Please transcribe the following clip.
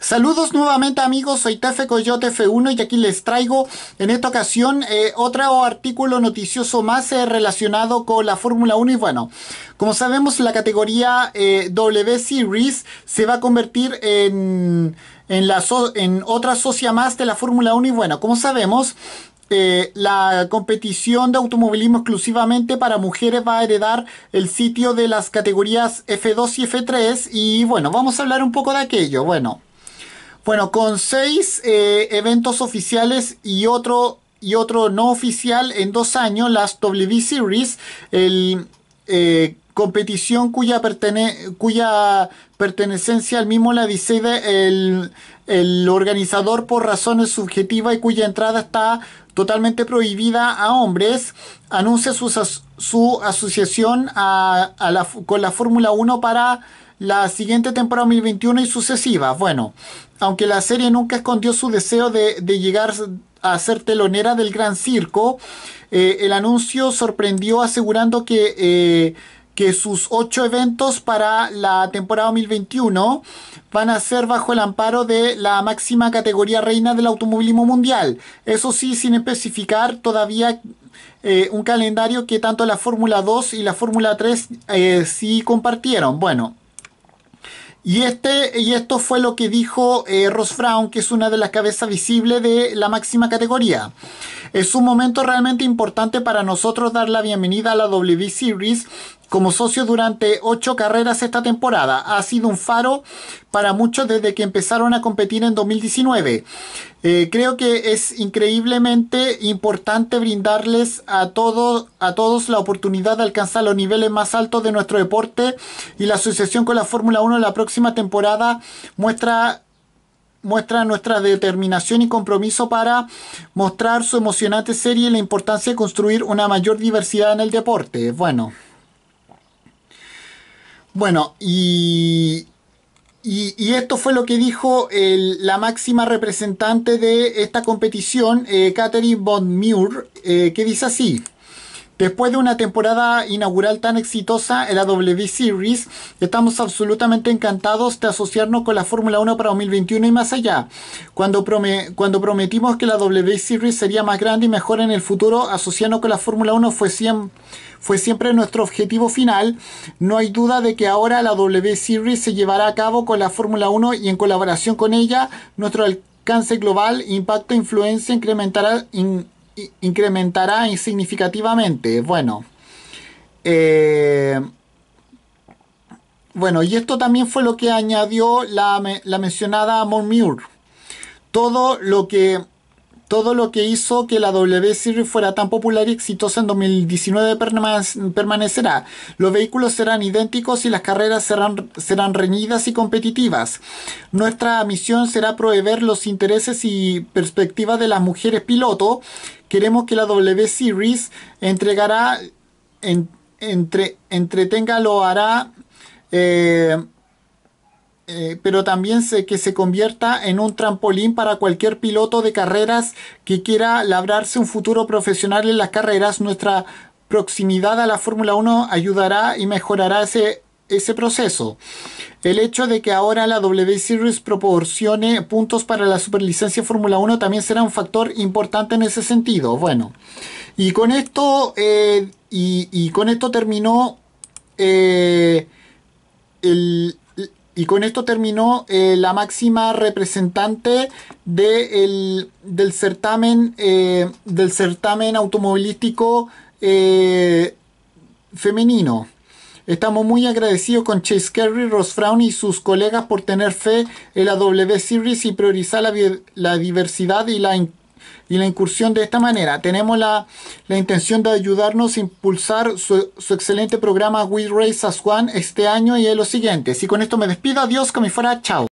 Saludos nuevamente amigos, soy Tefe Coyote F1 y aquí les traigo en esta ocasión eh, otro artículo noticioso más eh, relacionado con la Fórmula 1 y bueno, como sabemos la categoría eh, W Series se va a convertir en, la en otra socia más de la Fórmula 1 y bueno, como sabemos la competición de automovilismo exclusivamente para mujeres va a heredar el sitio de las categorías F2 y F3 y bueno, vamos a hablar un poco de aquello. Bueno, bueno, con seis eh, eventos oficiales y otro, y otro no oficial en dos años, las WB Series, el... Eh, competición cuya, pertenecencia al mismo la dice el, organizador por razones subjetivas y cuya entrada está totalmente prohibida a hombres, anuncia su, asociación a, con la Fórmula 1 para la siguiente temporada 2021 y sucesivas. Bueno, aunque la serie nunca escondió su deseo de, llegar a ser telonera del Gran Circo, eh, el anuncio sorprendió asegurando eh, que, sus ocho eventos para la temporada 2021 van a ser bajo el amparo de la máxima categoría reina del automovilismo mundial. Eso sí, sin especificar todavía eh, un calendario que tanto la Fórmula 2 y la Fórmula 3 sí compartieron. Bueno. Y, este, y esto fue lo que dijo eh, Ross Brown, que es una de las cabezas visibles de la máxima categoría. Es un momento realmente importante para nosotros dar la bienvenida a la WB Series como socio durante ocho carreras esta temporada. Ha sido un faro para muchos desde que empezaron a competir en 2019. Eh, creo que es increíblemente importante brindarles a, todos a todos la oportunidad de alcanzar los niveles más altos de nuestro deporte y la asociación con la Fórmula 1 en la próxima temporada muestra muestra nuestra determinación y compromiso para mostrar su emocionante serie y la importancia de construir una mayor diversidad en el deporte. Bueno. Bueno, y, y, esto fue lo que dijo la máxima representante de esta competición, Catherine eh, von Muir, eh, que dice así. Después de una temporada inaugural tan exitosa en la W Series, estamos absolutamente encantados de asociarnos con la Fórmula 1 para 2021 y más allá. Cuando, prometimos que la W Series sería más grande y mejor en el futuro, asociarnos con la Fórmula 1 fue, siempre nuestro objetivo final. No hay duda de que ahora la W Series se llevará a cabo con la Fórmula 1 y en colaboración con ella, nuestro alcance global, impacto, e influencia incrementará incrementará significativamente. Bueno. Eh, bueno, y esto también fue lo que añadió la, mencionada Monmure... Todo lo que todo lo que hizo que la W Series fuera tan popular y exitosa en 2019 permanecerá. Los vehículos serán idénticos y las carreras serán, serán reñidas y competitivas. Nuestra misión será proveer los intereses y perspectivas de las mujeres piloto queremos que la W Series entregará, entretenga, lo hará, eh, eh, pero también que se convierta en un trampolín para cualquier piloto de carreras que quiera labrarse un futuro profesional en las carreras. Nuestra proximidad a la Fórmula 1 ayudará y mejorará ese ese proceso. El hecho de que ahora la W Series proporcione puntos para la superlicencia Fórmula 1 también será un factor importante en ese sentido. Bueno, y con esto, eh, y, con esto terminó eh, el, y con esto terminó eh, la máxima representante del certamen del certamen automovilístico femenino. Estamos muy agradecidos con Chase Carey, Ross Brown y sus colegas por tener fe en la W Series y priorizar la, diversidad y la, incursión de esta manera. Tenemos la, intención de ayudarnos a impulsar su, excelente programa We Race as One este año y en los siguientes. Y con esto me despido. Adiós, como fuera. Chao.